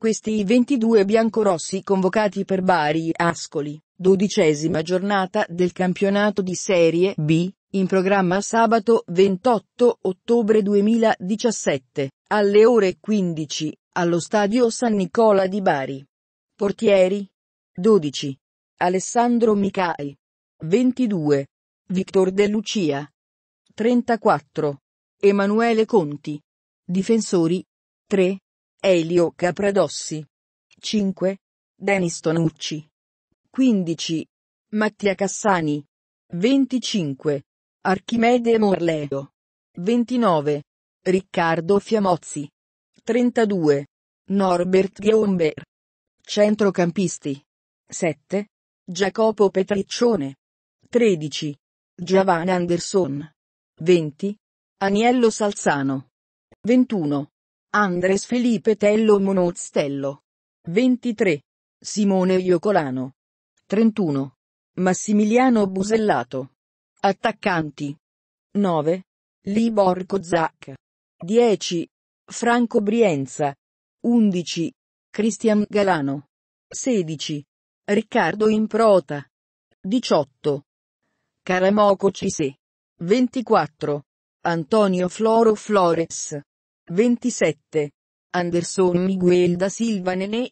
Questi 22 biancorossi convocati per Bari Ascoli, dodicesima giornata del campionato di Serie B, in programma sabato 28 ottobre 2017, alle ore 15, allo stadio San Nicola di Bari. Portieri 12. Alessandro Micai 22. Victor De Lucia 34. Emanuele Conti. Difensori 3. Elio Capradossi. 5. Denis Tonucci. 15. Mattia Cassani. 25. Archimede Morleo. 29. Riccardo Fiamozzi. 32. Norbert Gomber. Centrocampisti. 7. Jacopo Petriccione. 13. Giovanna Anderson. 20. Aniello Salzano. 21. Andres Felipe Tello Monozzello. 23. Simone Iocolano. 31. Massimiliano Busellato. Attaccanti. 9. Libor Kozak. 10. Franco Brienza. 11. Cristian Galano. 16. Riccardo Improta. 18. Caramoco Cise. 24. Antonio Floro Flores. 27. Anderson Miguel da Silva Nenè,